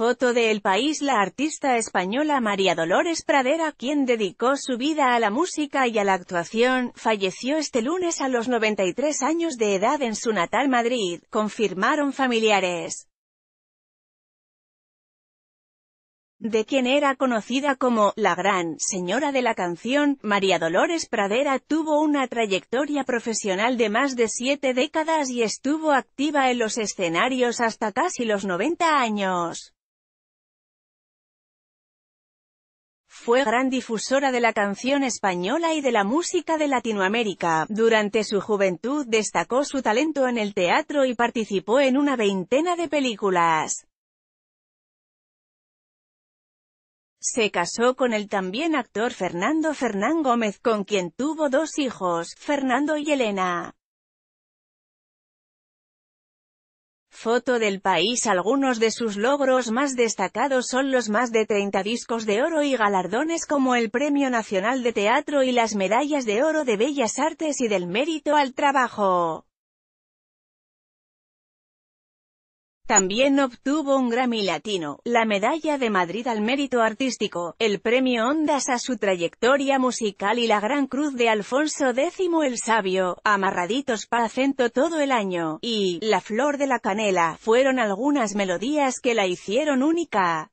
Foto de El País La artista española María Dolores Pradera, quien dedicó su vida a la música y a la actuación, falleció este lunes a los 93 años de edad en su natal Madrid, confirmaron familiares. de quien era conocida como «la gran señora de la canción», María Dolores Pradera tuvo una trayectoria profesional de más de siete décadas y estuvo activa en los escenarios hasta casi los 90 años. Fue gran difusora de la canción española y de la música de Latinoamérica. Durante su juventud destacó su talento en el teatro y participó en una veintena de películas. Se casó con el también actor Fernando Fernán Gómez, con quien tuvo dos hijos, Fernando y Elena. Foto del país Algunos de sus logros más destacados son los más de 30 discos de oro y galardones como el Premio Nacional de Teatro y las Medallas de Oro de Bellas Artes y del Mérito al Trabajo. También obtuvo un Grammy Latino, la Medalla de Madrid al Mérito Artístico, el Premio Ondas a su trayectoria musical y la Gran Cruz de Alfonso X el Sabio, Amarraditos para acento todo el año, y La Flor de la Canela, fueron algunas melodías que la hicieron única.